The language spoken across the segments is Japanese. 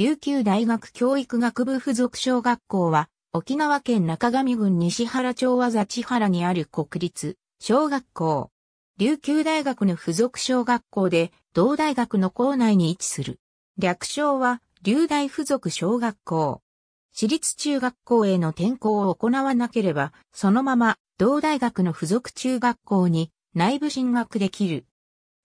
琉球大学教育学部附属小学校は、沖縄県中上郡西原町和座千原にある国立小学校。琉球大学の附属小学校で、同大学の校内に位置する。略称は、琉大附属小学校。私立中学校への転校を行わなければ、そのまま、同大学の附属中学校に内部進学できる。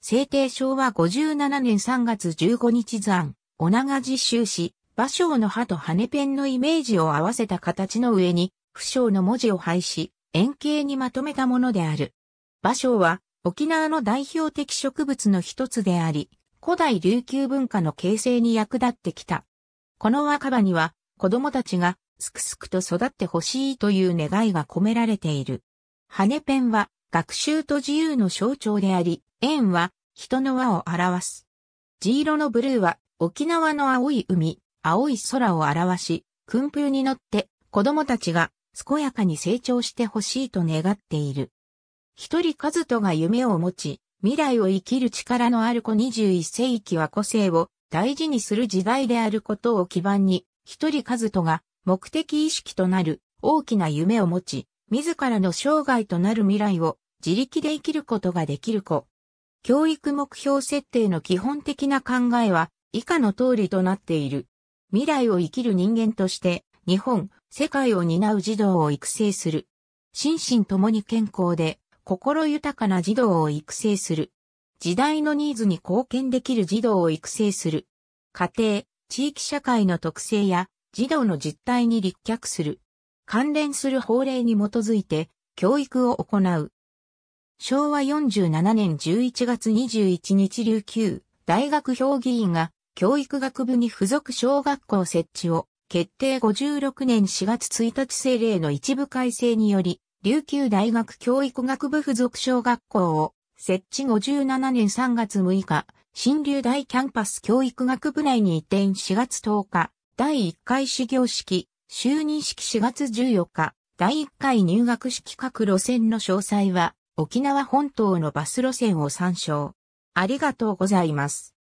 制定昭和57年3月15日残。お長寺修士、馬章の葉と羽ペンのイメージを合わせた形の上に、不章の文字を配し、円形にまとめたものである。馬章は、沖縄の代表的植物の一つであり、古代琉球文化の形成に役立ってきた。この若葉には、子供たちが、すくすくと育ってほしいという願いが込められている。羽ペンは、学習と自由の象徴であり、円は、人の輪を表す。地色のブルーは沖縄の青い海、青い空を表し、訓風に乗って子供たちが健やかに成長してほしいと願っている。一人数人が夢を持ち、未来を生きる力のある子21世紀は個性を大事にする時代であることを基盤に、一人数人が目的意識となる大きな夢を持ち、自らの生涯となる未来を自力で生きることができる子。教育目標設定の基本的な考えは以下の通りとなっている。未来を生きる人間として、日本、世界を担う児童を育成する。心身ともに健康で、心豊かな児童を育成する。時代のニーズに貢献できる児童を育成する。家庭、地域社会の特性や児童の実態に立脚する。関連する法令に基づいて教育を行う。昭和47年11月21日琉球大学評議員が教育学部に付属小学校設置を決定56年4月1日政令の一部改正により琉球大学教育学部付属小学校を設置57年3月6日新琉大キャンパス教育学部内に移転4月10日第1回始業式就任式4月14日第1回入学式各路線の詳細は沖縄本島のバス路線を参照。ありがとうございます。